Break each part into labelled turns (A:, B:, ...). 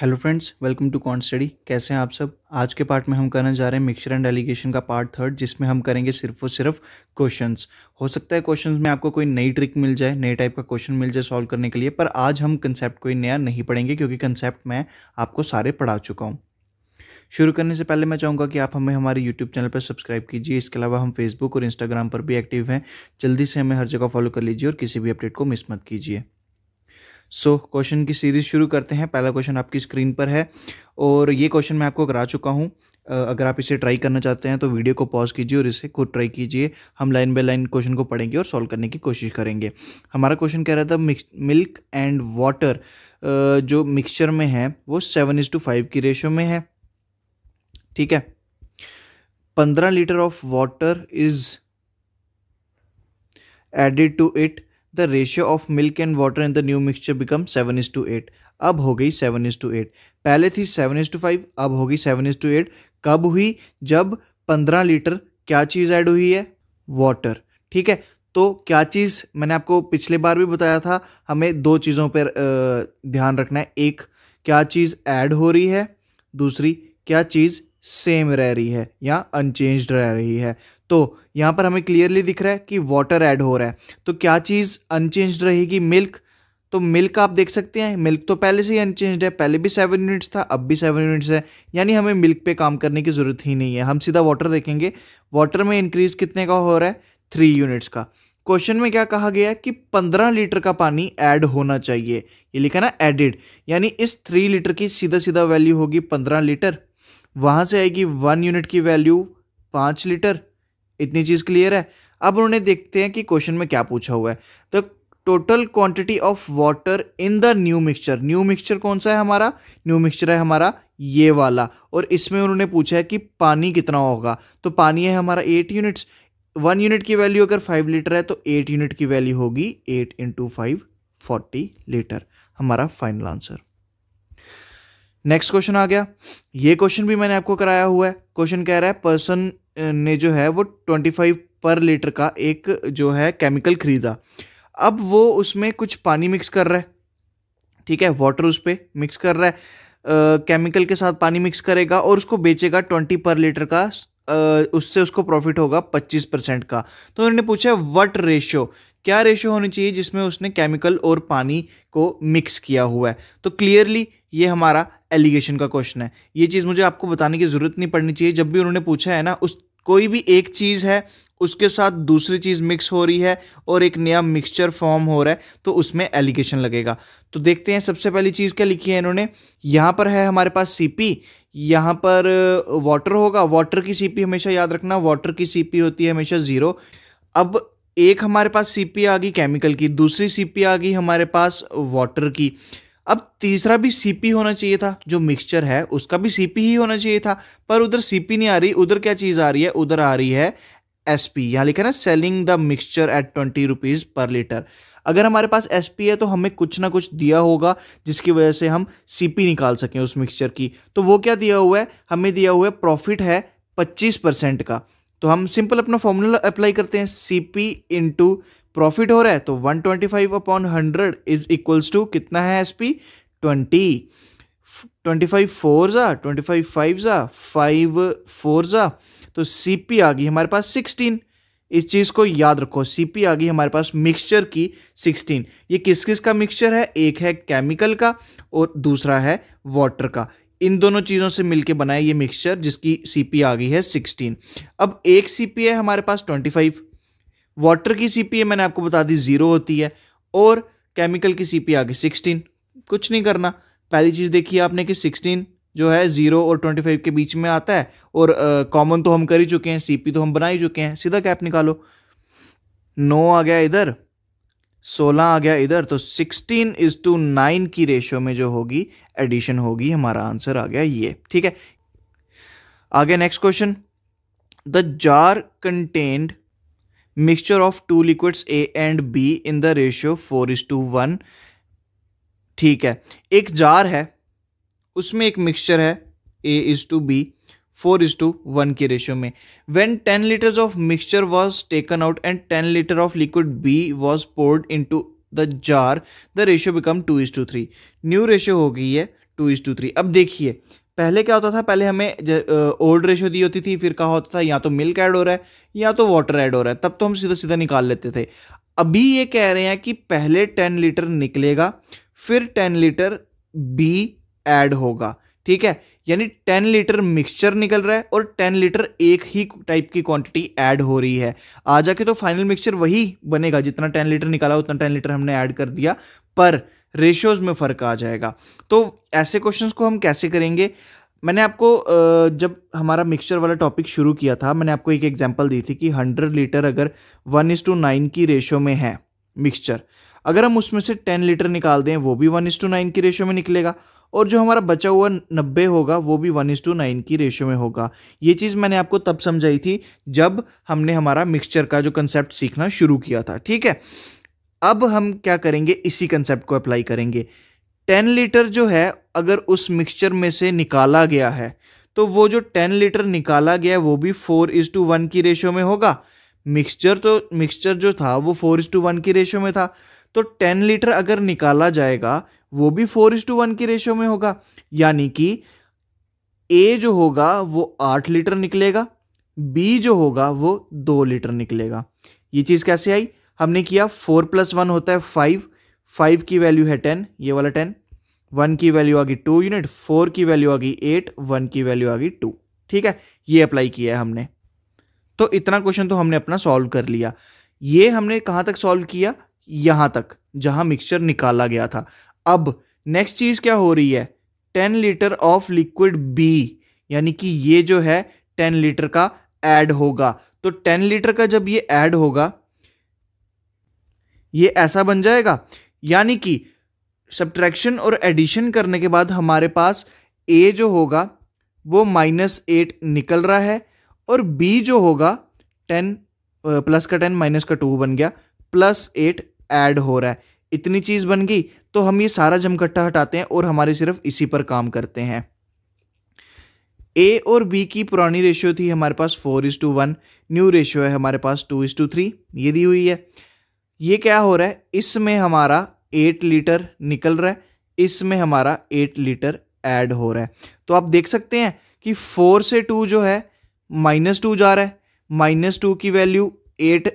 A: Hello friends welcome to कॉन्ट study कैसे हैं आप सब आज के पार्ट में हम करने जा रहे हैं मिक्सचर एंड एलिगेशन का पार्ट थर्ड जिसमें हम करेंगे सिर्फ और सिर्फ क्वेश्चंस हो सकता है क्वेश्चंस में आपको कोई नई ट्रिक मिल जाए नए टाइप का क्वेश्चन मिल जाए सॉल्व करने के लिए पर आज हम कंसेप्ट कोई नया नहीं पढ़ेंगे क्योंकि कंसेप्ट मैं आपको सारे पढ़ा चुका हूँ शुरू करने से पहले मैं चाहूँगा कि आप हमें हमारे यूट्यूब चैनल पर सब्सक्राइब कीजिए इसके अलावा हम फेसबुक और इंस्टाग्राम पर भी एक्टिव हैं जल्दी से हमें हर जगह फॉलो कर लीजिए और किसी भी अपडेट को मिस मत कीजिए सो so, क्वेश्चन की सीरीज़ शुरू करते हैं पहला क्वेश्चन आपकी स्क्रीन पर है और ये क्वेश्चन मैं आपको करा चुका हूँ अगर आप इसे ट्राई करना चाहते हैं तो वीडियो को पॉज कीजिए और इसे खुद ट्राई कीजिए हम लाइन बाय लाइन क्वेश्चन को पढ़ेंगे और सॉल्व करने की कोशिश करेंगे हमारा क्वेश्चन कह रहा था मिल्क एंड वाटर जो मिक्सचर में है वो सेवन इज़ टू फाइव की रेशो में है ठीक है पंद्रह litre of water is added to it the ratio of milk and water in the new mixture become seven is to eight अब हो गई सेवन इज टू एट पहले थी सेवन इज टू फाइव अब हो गई सेवन इज टू एट कब हुई जब पंद्रह लीटर क्या चीज़ ऐड हुई है वाटर ठीक है तो क्या चीज़ मैंने आपको पिछले बार भी बताया था हमें दो चीज़ों पर ध्यान रखना है एक क्या चीज़ ऐड हो रही है दूसरी क्या चीज़ सेम रह रही है या अनचेंज्ड रह रही है तो यहाँ पर हमें क्लियरली दिख रहा है कि वाटर ऐड हो रहा है तो क्या चीज़ अनचेंज रहेगी मिल्क तो मिल्क आप देख सकते हैं मिल्क तो पहले से ही अनचेंज है पहले भी सेवन यूनिट्स था अब भी सेवन यूनिट्स है यानी हमें मिल्क पे काम करने की ज़रूरत ही नहीं है हम सीधा वाटर देखेंगे वाटर में इंक्रीज़ कितने का हो रहा है थ्री यूनिट्स का क्वेश्चन में क्या कहा गया है कि पंद्रह लीटर का पानी ऐड होना चाहिए ये लिखा ना एडिड यानी इस थ्री लीटर की सीधा सीधा वैल्यू होगी पंद्रह लीटर वहाँ से आएगी वन यूनिट की वैल्यू पाँच लीटर इतनी चीज़ क्लियर है अब उन्होंने देखते हैं कि क्वेश्चन में क्या पूछा हुआ है तो total quantity of water in the new mixture new mixture कौन सा है हमारा न्यू मिक्सचर है हमारा ये वाला और इसमें उन्होंने पूछा है कि पानी कितना होगा तो पानी है हमारा एट यूनिट्स वन यूनिट की वैल्यू अगर फाइव लीटर है तो एट यूनिट की वैल्यू होगी eight into five forty litre हमारा फाइनल आंसर नेक्स्ट क्वेश्चन आ गया ये क्वेश्चन भी मैंने आपको कराया हुआ है क्वेश्चन कह रहा है पर्सन ने जो है वो ट्वेंटी फाइव पर लीटर का एक जो है केमिकल खरीदा अब वो उसमें कुछ पानी मिक्स कर रहा है ठीक है वाटर उस पर मिक्स कर रहा है केमिकल के साथ पानी मिक्स करेगा और उसको बेचेगा ट्वेंटी पर लीटर का उससे उसको प्रॉफिट होगा पच्चीस परसेंट का तो उन्होंने पूछा वट रेशियो क्या रेशियो होनी चाहिए जिसमें उसने केमिकल और पानी को मिक्स किया हुआ है तो क्लियरली ये हमारा एलिगेशन का क्वेश्चन है ये चीज़ मुझे आपको बताने की ज़रूरत नहीं पड़नी चाहिए जब भी उन्होंने पूछा है ना उस कोई भी एक चीज़ है उसके साथ दूसरी चीज़ मिक्स हो रही है और एक नया मिक्सचर फॉर्म हो रहा है तो उसमें एलिगेशन लगेगा तो देखते हैं सबसे पहली चीज़ क्या लिखी है इन्होंने यहाँ पर है हमारे पास सी पी यहाँ पर वाटर होगा वाटर की सी पी हमेशा याद रखना वाटर की सी पी होती है हमेशा ज़ीरो अब एक हमारे पास सी पी आ गई केमिकल की दूसरी सी पी आ गई हमारे पास वाटर की अब तीसरा भी सीपी होना चाहिए था जो मिक्सचर है उसका भी सीपी ही होना चाहिए था पर उधर सीपी नहीं आ रही उधर क्या चीज़ आ रही है उधर आ रही है एस पी यहाँ लिखा ना selling the mixture at twenty rupees per litre अगर हमारे पास एस पी है तो हमें कुछ ना कुछ दिया होगा जिसकी वजह से हम सी पी निकाल सकें उस मिक्सचर की तो वो क्या दिया हुआ है हमें दिया हुआ है प्रॉफिट है पच्चीस परसेंट का तो हम सिंपल अपना फॉर्मूला अप्लाई करते हैं सी पी इंटू प्रॉफिट हो रहा है तो 125 twenty five upon hundred is equals to कितना है S P twenty twenty five four ज़ा ट्वेंटी फाइव फाइव ज़ा फाइव फोर ज़ा तो सी पी आ गई हमारे पास सिक्सटीन इस चीज़ को याद रखो सी पी आ गई हमारे पास मिक्सचर की सिक्सटीन ये किस किस का मिक्सचर है एक है केमिकल का और दूसरा है वाटर का इन दोनों चीज़ों से मिलके बनाए ये मिक्सचर जिसकी सी पी आ गई है सिक्सटीन अब एक सी पी है हमारे पास ट्वेंटी फाइव वाटर की सी मैंने आपको बता दी ज़ीरो होती है और केमिकल की सीपीए आ गई सिक्सटीन कुछ नहीं करना पहली चीज़ देखी आपने कि सिक्सटीन जो है ज़ीरो और ट्वेंटी फाइव के बीच में आता है और कॉमन तो हम कर ही चुके हैं सीपी तो हम बना ही चुके हैं सीधा कैप निकालो नौ आ गया इधर सोलह आ गया इधर तो सिक्सटीन इज टू नाइन की रेशो में जो होगी एडिशन होगी हमारा आंसर आ गया ये ठीक है आगे next question the jar contained mixture of two liquids A and B in the ratio four is to one ठीक है एक जार है उसमें एक मिक्सचर है A is to B four is to one के रेशियो में when ten litres of mixture was taken out and ten litre of liquid B was poured into the jar the ratio become two is to three new ratio हो गई है to is to three अब देखिए पहले क्या होता था पहले हमें ओल्ड रेशो दी होती थी फिर कहा होता था या तो मिल्क ऐड हो रहा है या तो वाटर ऐड हो रहा है तब तो हम सीधा सीधा निकाल लेते थे अभी ये कह रहे हैं कि पहले टेन लीटर निकलेगा फिर टेन लीटर बी ऐड होगा ठीक है यानी टेन लीटर मिक्सचर निकल रहा है और टेन लीटर एक ही टाइप की क्वांटिटी ऐड हो रही है आ जाके तो फाइनल मिक्सचर वही बनेगा जितना टेन लीटर निकाला उतना टेन लीटर हमने ऐड कर दिया पर रेशियोज में फ़र्क आ जाएगा तो ऐसे क्वेश्चंस को हम कैसे करेंगे मैंने आपको जब हमारा मिक्सचर वाला टॉपिक शुरू किया था मैंने आपको एक एग्जांपल दी थी कि 100 लीटर अगर वन इज़ टू नाइन की रेशो में है मिक्सचर अगर हम उसमें से 10 लीटर निकाल दें वो भी वन इज़ टू नाइन की रेशो में निकलेगा और जो हमारा बचा हुआ नब्बे होगा वो भी वन इज़ टू नाइन की रेशो में होगा ये चीज़ मैंने आपको तब समझाई थी जब हमने हमारा मिक्सचर का जो कंसेप्ट सीखना शुरू किया था ठीक है अब हम क्या करेंगे इसी कंसेप्ट को अप्लाई करेंगे 10 लीटर जो है अगर उस मिक्सचर में से निकाला गया है तो वो जो 10 लीटर निकाला गया है वो भी फोर इज टू वन की रेशियो में होगा मिक्सचर तो मिक्सचर जो था वो फोर इज टू वन की रेशियो में था तो 10 लीटर अगर निकाला जाएगा वो भी फोर इज टू वन की रेशियो में होगा यानी कि ए जो होगा वो आठ लीटर निकलेगा बी जो होगा वो दो लीटर निकलेगा ये चीज़ कैसे आई हमने किया फोर प्लस वन होता है फाइव फाइव की वैल्यू है टेन ये वाला टेन वन की वैल्यू आ गई टू यूनिट फोर की वैल्यू आ गई एट वन की वैल्यू आ गई टू ठीक है ये अप्लाई किया है हमने तो इतना क्वेश्चन तो हमने अपना सॉल्व कर लिया ये हमने कहाँ तक सॉल्व किया यहाँ तक जहाँ मिक्सचर निकाला गया था अब नेक्स्ट चीज़ क्या हो रही है ten litre of liquid B यानी कि ये जो है टेन लीटर का एड होगा तो टेन लीटर का जब ये एड होगा ये ऐसा बन जाएगा यानी कि सब्ट्रैक्शन और एडिशन करने के बाद हमारे पास ए जो होगा वो माइनस एट निकल रहा है और बी जो होगा टेन प्लस का टेन माइनस का टू बन गया प्लस एट ऐड हो रहा है इतनी चीज़ बन गई तो हम ये सारा जमकट्टा हटाते हैं और हमारे सिर्फ इसी पर काम करते हैं ए और बी की पुरानी रेशियो थी हमारे पास four is to one new ratio है हमारे पास टू इज़ टू थ्री ये दी हुई है ये क्या हो रहा है इसमें हमारा एट लीटर निकल रहा है इसमें हमारा एट लीटर ऐड हो रहा है तो आप देख सकते हैं कि फोर से टू जो है माइनस टू जा रहा है माइनस टू की वैल्यू एट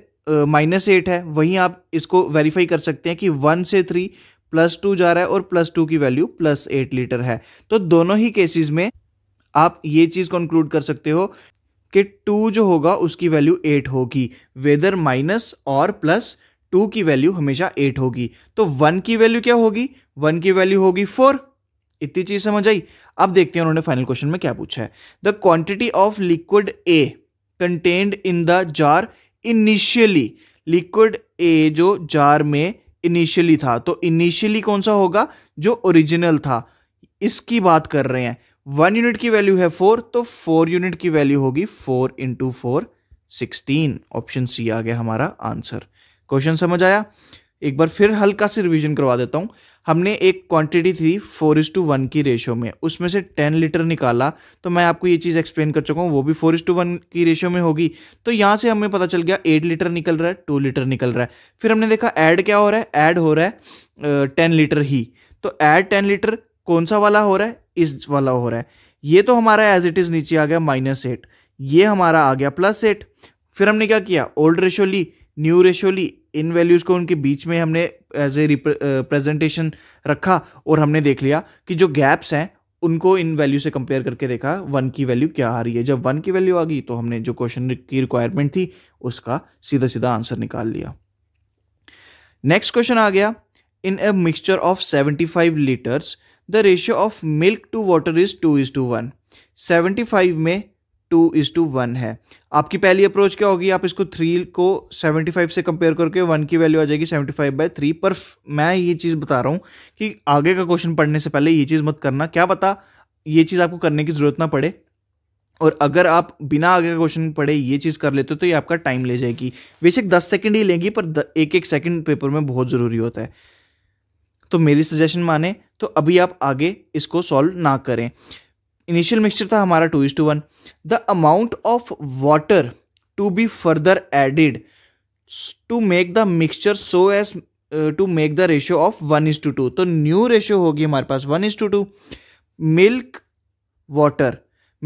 A: माइनस एट है वहीं आप इसको वेरीफाई कर सकते हैं कि वन से थ्री प्लस टू जा रहा है और प्लस टू की वैल्यू प्लस एट लीटर है तो दोनों ही केसेस में आप ये चीज़ कंक्लूड कर सकते हो कि टू जो होगा उसकी वैल्यू एट होगी वेदर माइनस और प्लस टू की वैल्यू हमेशा एट होगी तो वन की वैल्यू क्या होगी वन की वैल्यू होगी फोर इतनी चीज समझ आई अब देखते हैं उन्होंने फाइनल क्वेश्चन में क्या पूछा है the quantity of liquid A contained in the jar initially liquid A जो जार में इनिशियली था तो इनिशियली कौन सा होगा जो ओरिजिनल था इसकी बात कर रहे हैं वन यूनिट की वैल्यू है फोर तो फोर यूनिट की वैल्यू होगी four into four sixteen option C आ गया हमारा आंसर क्वेश्चन समझ आया एक बार फिर हल्का से रिवीजन करवा देता हूँ हमने एक क्वांटिटी थी फोर इज टू वन की रेशियो में उसमें से टेन लीटर निकाला तो मैं आपको ये चीज़ एक्सप्लेन कर चुका हूँ वो भी फोर इज टू वन की रेशियो में होगी तो यहाँ से हमें पता चल गया एट लीटर निकल रहा है टू लीटर निकल रहा है फिर हमने देखा ऐड क्या हो रहा है ऐड हो रहा है टेन लीटर ही तो ऐड टेन लीटर कौन सा वाला हो रहा है इस वाला हो रहा है ये तो हमारा एज इट इज़ नीचे आ गया माइनस एट ये हमारा आ गया प्लस एट फिर हमने क्या किया ओल्ड रेशो ली न्यू रेशो ली इन वैल्यूज़ को उनके बीच में हमने एज ए रिप्रेजेंटेशन रखा और हमने देख लिया कि जो गैप्स हैं उनको इन वैल्यू से कंपेयर करके देखा वन की वैल्यू क्या आ रही है जब वन की वैल्यू आ गई तो हमने जो क्वेश्चन की रिक्वायरमेंट थी उसका सीधा सीधा आंसर निकाल लिया नेक्स्ट क्वेश्चन आ गया in a mixture of 75 litres the ratio of milk to water is two is to one seventy five में टू इज़ टू वन है आपकी पहली अप्रोच क्या होगी आप इसको थ्री को सेवेंटी फाइव से कंपेयर करके वन की वैल्यू आ जाएगी सेवेंटी फाइव बाई थ्री पर मैं ये चीज़ बता रहा हूँ कि आगे का क्वेश्चन पढ़ने से पहले ये चीज़ मत करना क्या पता ये चीज़ आपको करने की ज़रूरत ना पड़े और अगर आप बिना आगे का क्वेश्चन पढ़े ये चीज़ कर लेते हो तो ये आपका टाइम ले जाएगी बेशक दस सेकेंड ही लेंगी पर एक एक सेकेंड पेपर में बहुत ज़रूरी होता है तो मेरी सजेशन माने तो अभी आप आगे इसको सॉल्व ना करें इनिशियल मिक्सचर था हमारा two is to one the amount of water to be further added to make the mixture so as to make the ratio of one is to two तो न्यू रेशियो होगी हमारे पास one is to two milk water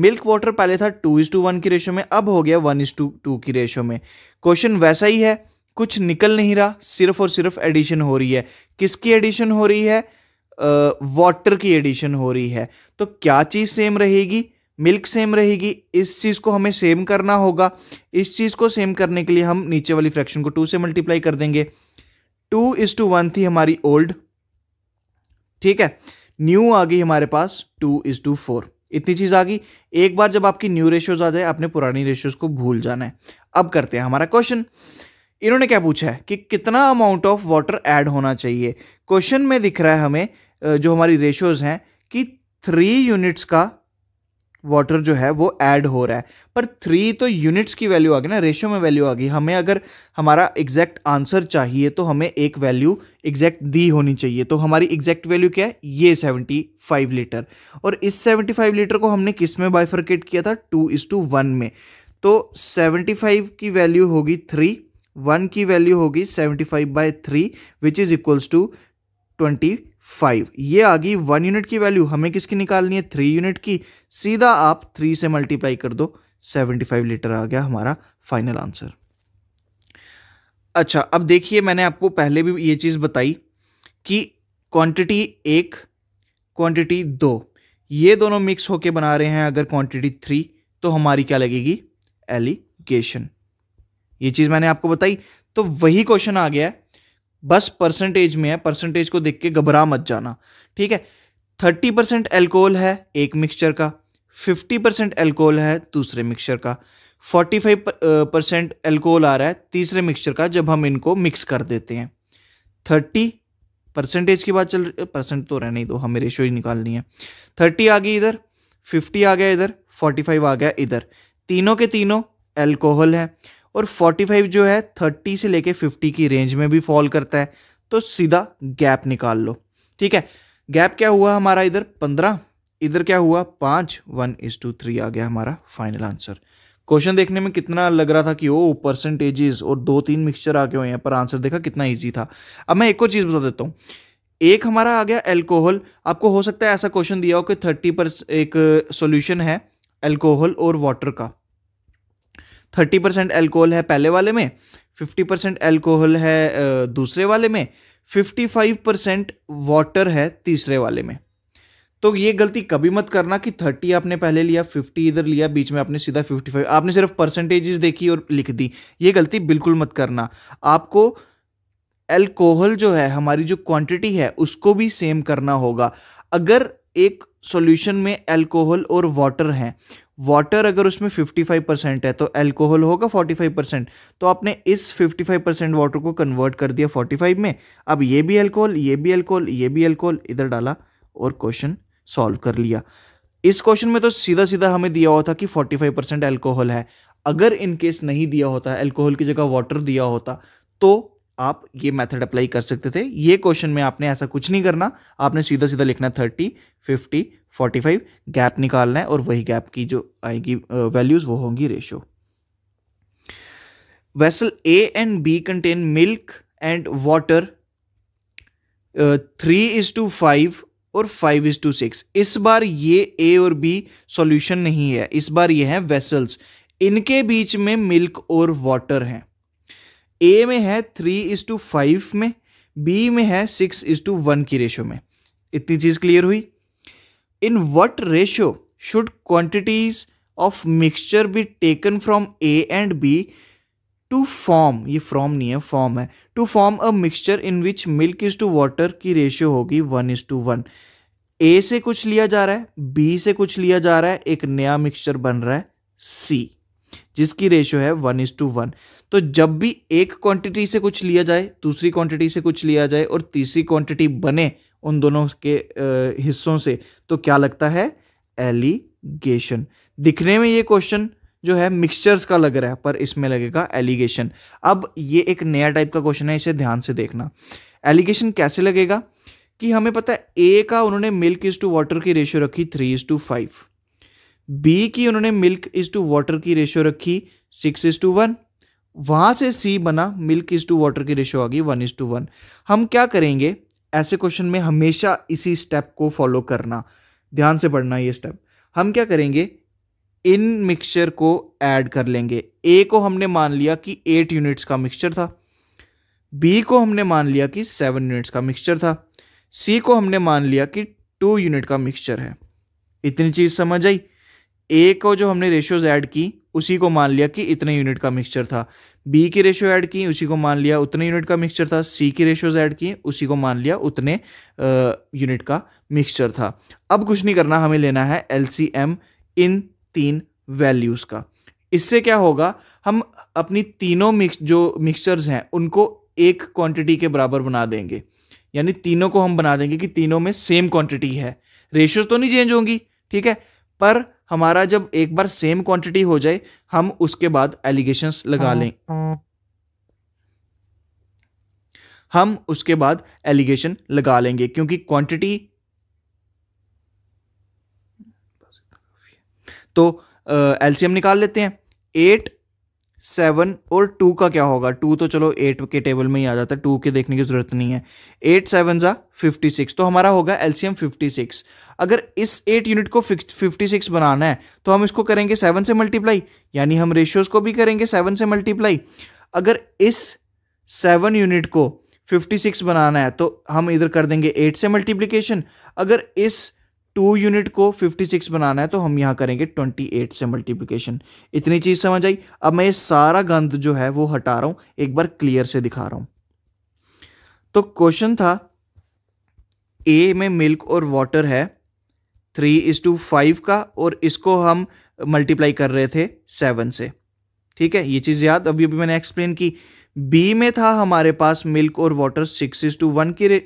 A: milk water पहले था two is to one की ratio में अब हो गया वन इज टू टू की रेशियो में क्वेश्चन वैसा ही है कुछ निकल नहीं रहा सिर्फ और सिर्फ एडिशन हो रही है किसकी एडिशन हो रही है वाटर की एडिशन हो रही है तो क्या चीज़ सेम रहेगी मिल्क सेम रहेगी इस चीज़ को हमें सेम करना होगा इस चीज़ को सेम करने के लिए हम नीचे वाली फ्रैक्शन को टू से मल्टीप्लाई कर देंगे टू इज टू वन थी हमारी ओल्ड ठीक है न्यू आ गई हमारे पास टू इज टू फोर इतनी चीज़ आ गई एक बार जब आपकी न्यू रेशियोज आ जाए आपने पुरानी रेशियोज को भूल जाना है अब करते हैं हमारा क्वेश्चन इन्होंने क्या पूछा है कि कितना अमाउंट ऑफ वाटर ऐड होना चाहिए क्वेश्चन में दिख रहा है हमें जो हमारी रेशोज़ हैं कि थ्री यूनिट्स का वाटर जो है वो ऐड हो रहा है पर थ्री तो यूनिट्स की वैल्यू आ गई ना रेशो में वैल्यू आ गई हमें अगर हमारा एग्जैक्ट आंसर चाहिए तो हमें एक वैल्यू एग्जैक्ट दी होनी चाहिए तो हमारी एग्जैक्ट वैल्यू क्या है ये सेवेंटी फाइव लीटर और इस सेवेंटी फाइव लीटर को हमने किस में बाइफर्केट किया था टू इस टू वन में तो सेवेंटी फाइव की वैल्यू होगी थ्री वन की वैल्यू होगी seventy five by three which is equals to twenty five ये आ गई वन यूनिट की वैल्यू हमें किसकी निकालनी है थ्री यूनिट की सीधा आप थ्री से मल्टीप्लाई कर दो सेवेंटी फाइव लीटर आ गया हमारा फाइनल आंसर अच्छा अब देखिए मैंने आपको पहले भी ये चीज़ बताई कि क्वांटिटी एक क्वांटिटी दो ये दोनों मिक्स होके बना रहे हैं अगर क्वांटिटी थ्री तो हमारी क्या लगेगी एलिगेशन ये चीज़ मैंने आपको बताई तो वही क्वेश्चन आ गया है बस परसेंटेज में है परसेंटेज को देख के घबरा मत जाना ठीक है थर्टी परसेंट एल्कोहल है एक मिक्सचर का फिफ्टी परसेंट एल्कोहल है दूसरे मिक्सचर का फोर्टी फाइव परसेंट एल्कोहल आ रहा है तीसरे मिक्सचर का जब हम इनको मिक्स कर देते हैं थर्टी परसेंटेज की बात चल रही परसेंट तो रहने ही दो हमें रेशो ही निकालनी है थर्टी आ गई इधर फिफ्टी आ गया इधर फोर्टी फाइव आ गया इधर तीनों के तीनों एल्कोहल है और 45 जो है 30 से लेके 50 की रेंज में भी फॉल करता है तो सीधा गैप निकाल लो ठीक है गैप क्या हुआ हमारा इधर 15 इधर क्या हुआ पाँच वन इज टू थ्री आ गया हमारा फाइनल आंसर क्वेश्चन देखने में कितना लग रहा था कि ओ परसेंटेजेस और दो तीन मिक्सचर आ गए हुए हैं पर आंसर देखा कितना ईजी था अब मैं एक और चीज़ बता देता हूँ एक हमारा आ गया एल्कोहल आपको हो सकता है ऐसा क्वेश्चन दिया हो कि थर्टी पर एक सोल्यूशन है एल्कोहल और वाटर का थर्टी परसेंट एल्कोहल है पहले वाले में फिफ्टी परसेंट एल्कोहल है दूसरे वाले में फिफ्टी फाइव परसेंट वाटर है तीसरे वाले में तो ये गलती कभी मत करना कि थर्टी आपने पहले लिया फिफ्टी इधर लिया बीच में आपने सीधा फिफ्टी फाइव आपने सिर्फ परसेंटेजेस देखी और लिख दी ये गलती बिल्कुल मत करना आपको एल्कोहल जो है हमारी जो क्वांटिटी है उसको भी सेम करना होगा अगर एक सॉल्यूशन में एल्कोहल और वाटर हैं वाटर अगर उसमें 55 परसेंट है तो अल्कोहल होगा 45 परसेंट तो आपने इस 55 परसेंट वाटर को कन्वर्ट कर दिया 45 में अब ये भी अल्कोहल ये भी अल्कोहल ये भी अल्कोहल इधर डाला और क्वेश्चन सॉल्व कर लिया इस क्वेश्चन में तो सीधा सीधा हमें दिया हुआ था कि 45 परसेंट एल्कोहल है अगर इनकेस नहीं दिया होता एल्कोहल की जगह वाटर दिया होता तो आप ये मेथड अप्लाई कर सकते थे ये क्वेश्चन में आपने ऐसा कुछ नहीं करना आपने सीधा सीधा लिखना है thirty fifty forty five gap निकालना है और वही गैप की जो आएगी वैल्यूज़ वो होंगी ratio vessel A and B contain milk and water three is to five और फाइव इज टू सिक्स इस बार ये ए और बी सॉल्यूशन नहीं है इस बार ये है वेसल्स इनके बीच में मिल्क और वाटर हैं ए में है थ्री इज टू फाइव में बी में है सिक्स इज टू वन की रेशो में इतनी चीज़ क्लियर हुई in what ratio should quantities of mixture be taken from A and B to form ये फ्रॉम नहीं है फॉर्म है to form a mixture in which milk is to water की रेशियो होगी one is to one A से कुछ लिया जा रहा है बी से कुछ लिया जा रहा है एक नया मिक्सचर बन रहा है सी जिसकी रेशियो है वन इज टू वन तो जब भी एक क्वांटिटी से कुछ लिया जाए दूसरी क्वांटिटी से कुछ लिया जाए और तीसरी क्वांटिटी बने उन दोनों के हिस्सों से तो क्या लगता है एलिगेशन दिखने में ये क्वेश्चन जो है मिक्सचर्स का लग रहा है पर इसमें लगेगा एलिगेशन अब ये एक नया टाइप का क्वेश्चन है इसे ध्यान से देखना एलिगेशन कैसे लगेगा कि हमें पता है ए का उन्होंने मिल्क इज टू वाटर की रेशियो रखी three is to five B की उन्होंने मिल्क इज टू वाटर की रेशियो रखी सिक्स इज टू वन वहाँ से सी बना मिल्क इज टू वाटर की रेशियो आ गई वन इज टू वन हम क्या करेंगे ऐसे क्वेश्चन में हमेशा इसी स्टेप को फॉलो करना ध्यान से पढ़ना ये स्टेप हम क्या करेंगे इन मिक्सचर को ऐड कर लेंगे ए को हमने मान लिया कि एट यूनिट्स का मिक्सचर था बी को हमने मान लिया कि सेवन यूनिट्स का मिक्सचर था सी को हमने मान लिया कि टू यूनिट का मिक्सचर है इतनी चीज़ समझ आई ए को जो हमने रेशियोज ऐड की उसी को मान लिया कि इतने यूनिट का मिक्सचर था बी की रेशियो ऐड की उसी को मान लिया उतने यूनिट का मिक्सचर था सी की रेशियोज ऐड की उसी को मान लिया उतने यूनिट का मिक्सचर था अब कुछ नहीं करना हमें लेना है एल इन तीन वैल्यूज़ का इससे क्या होगा हम अपनी तीनों मिक्स जो मिक्सचर्स हैं उनको एक क्वांटिटी के बराबर बना देंगे यानी तीनों को हम बना देंगे कि तीनों में सेम क्वांटिटी है रेशियोज तो नहीं चेंज होंगी ठीक है पर हमारा जब एक बार सेम क्वांटिटी हो जाए हम उसके बाद एलिगेशंस लगा हाँ। लें हम उसके बाद एलिगेशन लगा लेंगे क्योंकि क्वांटिटी तो एलसीएम निकाल लेते हैं एट सेवन और टू का क्या होगा टू तो चलो एट के टेबल में ही आ जाता है टू के देखने की जरूरत नहीं है एट सेवन जा फिफ्टी सिक्स तो हमारा होगा एलसीएम फिफ्टी सिक्स अगर इस एट यूनिट को फिफ्टी सिक्स बनाना है तो हम इसको करेंगे सेवन से मल्टीप्लाई यानी हम रेशियोज को भी करेंगे सेवन से मल्टीप्लाई अगर इस सेवन यूनिट को फिफ्टी सिक्स बनाना है तो हम इधर कर देंगे एट से मल्टीप्लीकेशन अगर इस टू यूनिट को 56 बनाना है तो हम यहाँ करेंगे 28 से मल्टीप्लिकेशन इतनी चीज़ समझ आई अब मैं ये सारा गंद जो है वो हटा रहा हूं एक बार क्लियर से दिखा रहा हूं तो क्वेश्चन था ए में मिल्क और वाटर है थ्री इज टू फाइव का और इसको हम मल्टीप्लाई कर रहे थे सेवन से ठीक है ये चीज़ याद अभी अभी मैंने एक्सप्लेन की बी में था हमारे पास मिल्क और water six is to one की रे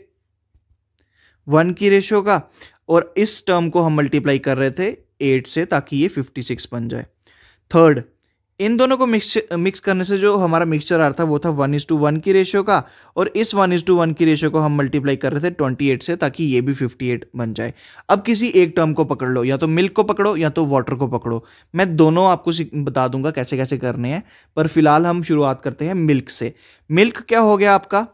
A: वन की रेशो का और इस टर्म को हम मल्टीप्लाई कर रहे थे एट से ताकि ये फिफ्टी सिक्स बन जाए थर्ड इन दोनों को मिक्स मिक्स करने से जो हमारा मिक्सचर आ रहा था वो था वन इज टू वन की रेशियो का और इस वन इज टू वन की रेशियो को हम मल्टीप्लाई कर रहे थे ट्वेंटी एट से ताकि ये भी फिफ्टी एट बन जाए अब किसी एक टर्म को पकड़ लो या तो मिल्क को पकड़ो या तो वाटर को पकड़ो मैं दोनों आपको बता दूंगा कैसे कैसे करने हैं पर फिलहाल हम शुरुआत करते हैं मिल्क से मिल्क क्या हो गया आपका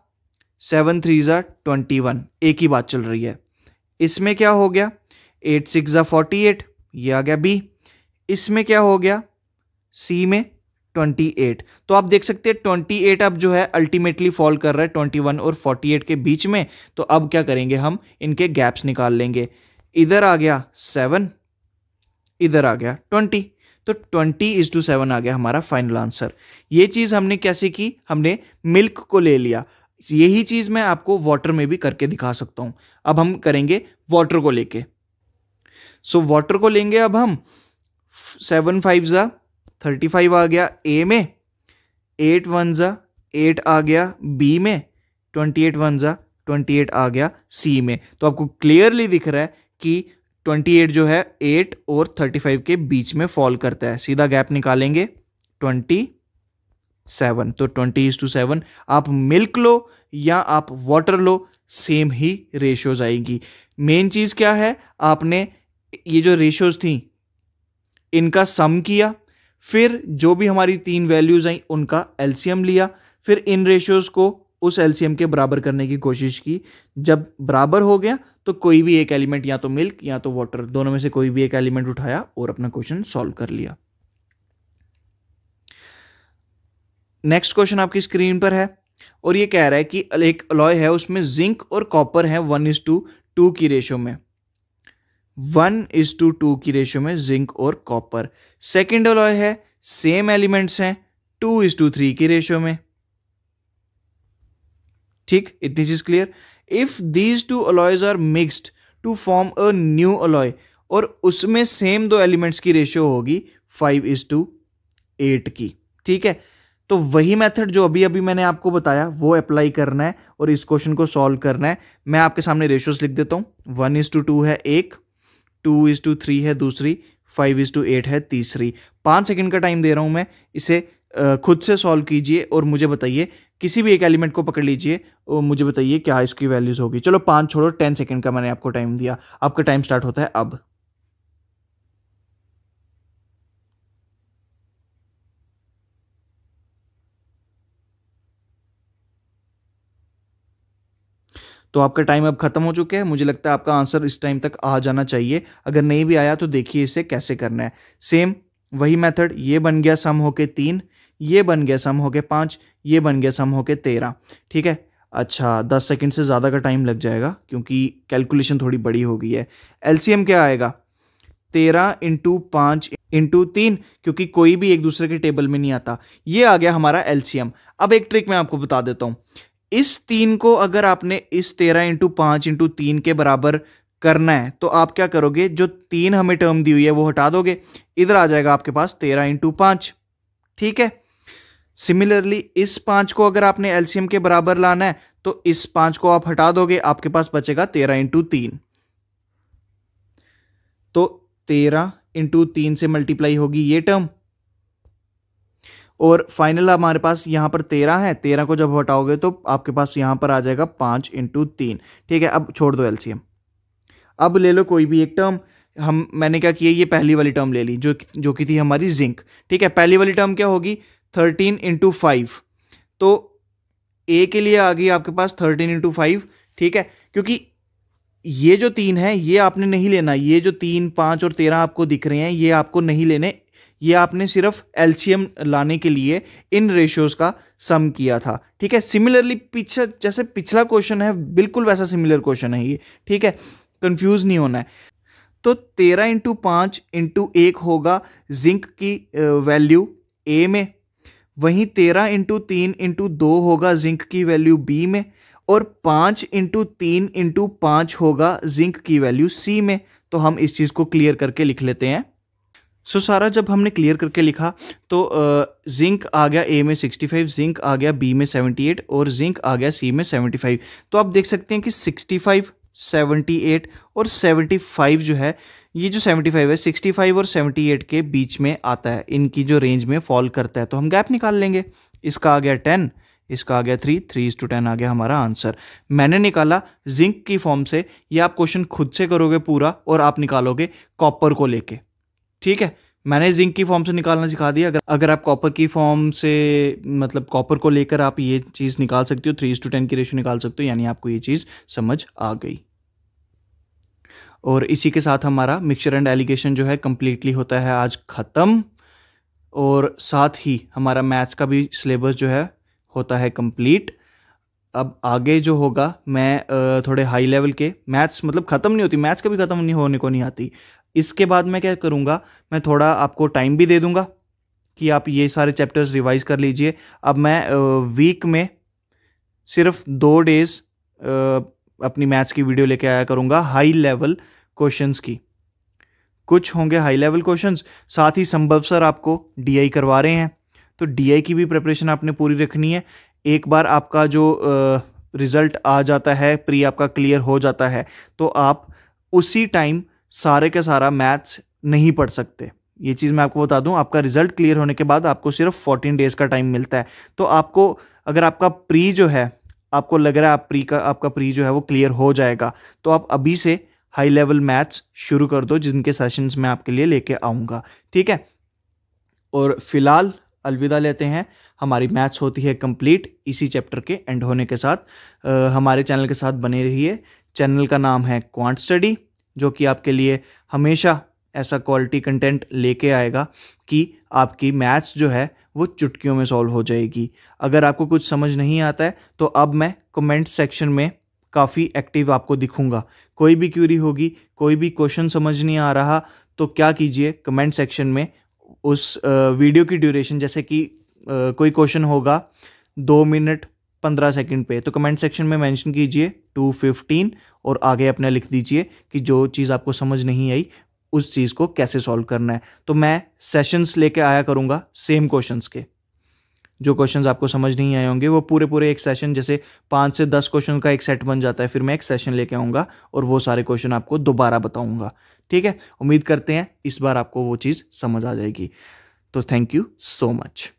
A: सेवन थ्री जो ट्वेंटी वन एक ही बात चल रही है इसमें क्या हो गया एट सिक्स फोर्टी एट ये आ गया बी इसमें क्या हो गया सी में ट्वेंटी एट तो आप देख सकते हैं ट्वेंटी एट अब जो है अल्टीमेटली फॉल कर रहा है ट्वेंटी वन और फोर्टी एट के बीच में तो अब क्या करेंगे हम इनके गैप्स निकाल लेंगे इधर आ गया सेवन इधर आ गया ट्वेंटी तो ट्वेंटी इज टू सेवन आ गया हमारा फाइनल आंसर ये चीज़ हमने कैसे की हमने मिल्क को ले लिया यही चीज़ मैं आपको वाटर में भी करके दिखा सकता हूं अब हम करेंगे वाटर को लेके सो so, वाटर को लेंगे अब हम सेवन फाइव ज़ा थर्टी फाइव आ गया ए में एट वन ज़ा एट आ गया बी में ट्वेंटी एट वन ज़ा ट्वेंटी एट आ गया सी में तो आपको क्लियरली दिख रहा है कि ट्वेंटी एट जो है एट और थर्टी फाइव के बीच में फॉल करता है सीधा गैप निकालेंगे ट्वेंटी सेवन तो ट्वेंटी इज टू सेवन आप मिल्क लो या आप वाटर लो सेम ही रेशियोज आएगी मेन चीज़ क्या है आपने ये जो रेशियोज थी इनका सम किया फिर जो भी हमारी तीन वैल्यूज़ आई उनका एल्सीयम लिया फिर इन रेशियोज़ को उस एल्सीयम के बराबर करने की कोशिश की जब बराबर हो गया तो कोई भी एक एलिमेंट या तो मिल्क या तो वाटर दोनों में से कोई भी एक एलिमेंट उठाया और अपना क्वेश्चन सॉल्व कर लिया नेक्स्ट क्वेश्चन आपकी स्क्रीन पर है और ये कह रहा है कि एक अलॉय है उसमें जिंक और कॉपर है वन इज टू टू की रेशो में वन इज टू टू की रेशो में जिंक और कॉपर सेकेंड अलॉय है सेम एलिमेंट्स हैं टू इज टू थ्री की रेशो में ठीक इतनी चीज clear if these two alloys are mixed to form a new alloy और उसमें सेम दो एलिमेंट्स की रेशियो होगी फाइव इज टू एट की ठीक है तो वही मेथड जो अभी अभी मैंने आपको बताया वो अप्लाई करना है और इस क्वेश्चन को सॉल्व करना है मैं आपके सामने रेशियोज लिख देता हूँ वन इज टू टू है एक टू इज टू थ्री है दूसरी फाइव इज टू एट है तीसरी पाँच सेकंड का टाइम दे रहा हूँ मैं इसे खुद से सॉल्व कीजिए और मुझे बताइए किसी भी एक एलिमेंट को पकड़ लीजिए और मुझे बताइए क्या इसकी वैल्यूज़ होगी चलो पाँच छोड़ो टेन सेकेंड का मैंने आपको टाइम दिया आपका टाइम स्टार्ट होता है अब तो आपका टाइम अब खत्म हो चुका है मुझे लगता है आपका आंसर इस टाइम तक आ जाना चाहिए अगर नहीं भी आया तो देखिए इसे कैसे करना है सेम वही मेथड ये बन गया सम हो के तीन ये बन गया सम हो के पाँच ये बन गया सम हो के तेरह ठीक है अच्छा दस सेकंड से ज़्यादा का टाइम लग जाएगा क्योंकि कैलकुलेशन थोड़ी बड़ी हो गई है एलसीएम क्या आएगा तेरह इंटू पाँच इंटू तीन क्योंकि कोई भी एक दूसरे के टेबल में नहीं आता ये आ गया हमारा एलसीएम अब एक ट्रिक मैं आपको बता देता हूँ इस तीन को अगर आपने इस तेरह इंटू पांच इंटू तीन के बराबर करना है तो आप क्या करोगे जो तीन हमें टर्म दी हुई है वो हटा दोगे इधर आ जाएगा आपके पास तेरह इंटू पांच ठीक है सिमिलरली इस पांच को अगर आपने एलसीएम के बराबर लाना है तो इस पांच को आप हटा दोगे आपके पास बचेगा तेरह इंटू तीन तो तेरह इंटू तीन से मल्टीप्लाई होगी ये टर्म और फाइनल हमारे पास यहाँ पर तेरह है तेरह को जब हटाओगे तो आपके पास यहाँ पर आ जाएगा पाँच इंटू तीन ठीक है अब छोड़ दो एलसीएम अब ले लो कोई भी एक टर्म हम मैंने क्या किया ये पहली वाली टर्म ले ली जो जो कि थी हमारी जिंक ठीक है पहली वाली टर्म क्या होगी थर्टीन इंटू फाइव तो ए के लिए आ गई आपके पास थर्टीन इंटू फाइव ठीक है क्योंकि ये जो तीन है ये आपने नहीं लेना ये जो तीन पाँच और तेरह आपको दिख रहे हैं ये आपको नहीं लेने ये आपने सिर्फ एलसीएम लाने के लिए इन रेशियोज का सम किया था ठीक है सिमिलरली पीछे जैसे पिछला क्वेश्चन है बिल्कुल वैसा सिमिलर क्वेश्चन है ये ठीक है कंफ्यूज नहीं होना है तो तेरह इंटू पाँच इंटू एक होगा जिंक की वैल्यू ए में वहीं तेरह इंटू तीन इंटू दो होगा जिंक की वैल्यू बी में और पांच इंटू तीन इंटू पाँच होगा जिंक की वैल्यू सी में तो हम इस चीज़ को क्लियर करके लिख लेते हैं सो so, सारा जब हमने क्लियर करके लिखा तो जिंक आ गया ए में 65 जिंक आ गया बी में 78 और जिंक आ गया सी में 75 तो आप देख सकते हैं कि 65 78 और 75 जो है ये जो 75 है 65 और 78 के बीच में आता है इनकी जो रेंज में फॉल करता है तो हम गैप निकाल लेंगे इसका आ गया 10 इसका आ गया three three is to ten आ गया हमारा आंसर मैंने निकाला जिंक की फॉर्म से ये आप क्वेश्चन खुद से करोगे पूरा और आप निकालोगे कॉपर को लेके ठीक है मैंने जिंक की फॉर्म से निकालना सिखा दिया अगर अगर आप कॉपर की फॉर्म से मतलब कॉपर को लेकर आप ये चीज़ निकाल सकते हो थ्री टू टेन की रेशो निकाल सकते हो यानी आपको ये चीज़ समझ आ गई और इसी के साथ हमारा मिक्सचर एंड एलिगेशन जो है कम्प्लीटली होता है आज ख़त्म और साथ ही हमारा मैथ्स का भी सिलेबस जो है होता है कंप्लीट अब आगे जो होगा मैं थोड़े हाई लेवल के मैथ्स मतलब ख़त्म नहीं होती मैथ्स कभी ख़त्म नहीं होने को नहीं आती इसके बाद मैं क्या करूँगा मैं थोड़ा आपको टाइम भी दे दूँगा कि आप ये सारे चैप्टर्स रिवाइज कर लीजिए अब मैं वीक में सिर्फ दो डेज़ अपनी मैथ्स की वीडियो लेके आया करूँगा हाई लेवल क्वेश्चंस की कुछ होंगे हाई लेवल क्वेश्चंस साथ ही संभव सर आपको डीआई करवा रहे हैं तो डीआई की भी प्रिपरेशन आपने पूरी रखनी है एक बार आपका जो रिज़ल्ट आ जाता है प्री आपका क्लियर हो जाता है तो आप उसी टाइम सारे के सारा मैथ्स नहीं पढ़ सकते ये चीज़ मैं आपको बता दूं आपका रिजल्ट क्लियर होने के बाद आपको सिर्फ 14 डेज़ का टाइम मिलता है तो आपको अगर आपका प्री जो है आपको लग रहा है आप प्री का आपका प्री जो है वो क्लियर हो जाएगा तो आप अभी से हाई लेवल मैथ्स शुरू कर दो जिनके सेशंस मैं आपके लिए लेके आऊँगा ठीक है और फिलहाल अलविदा लेते हैं हमारी मैथ्स होती है कंप्लीट इसी चैप्टर के एंड होने के साथ आ, हमारे चैनल के साथ बने रहिए चैनल का नाम है क्वांट स्टडी जो कि आपके लिए हमेशा ऐसा क्वालिटी कंटेंट लेके आएगा कि आपकी मैथ्स जो है वो चुटकियों में सॉल्व हो जाएगी अगर आपको कुछ समझ नहीं आता है तो अब मैं कमेंट सेक्शन में काफ़ी एक्टिव आपको दिखूंगा कोई भी क्यूरी होगी कोई भी क्वेश्चन समझ नहीं आ रहा तो क्या कीजिए कमेंट सेक्शन में उस वीडियो की ड्यूरेशन जैसे कि कोई क्वेश्चन होगा दो मिनट पंद्रह सेकंड पे तो कमेंट सेक्शन में मेंशन कीजिए टू फिफ्टीन और आगे अपना लिख दीजिए कि जो चीज़ आपको समझ नहीं आई उस चीज़ को कैसे सॉल्व करना है तो मैं सेशंस लेके आया करूँगा सेम क्वेश्चंस के जो क्वेश्चंस आपको समझ नहीं आए होंगे वो पूरे पूरे एक सेशन जैसे पाँच से दस क्वेश्चन का एक सेट बन जाता है फिर मैं एक सेशन लेके आऊँगा और वो सारे क्वेश्चन आपको दोबारा बताऊँगा ठीक है उम्मीद करते हैं इस बार आपको वो चीज़ समझ आ जाएगी तो थैंक यू सो मच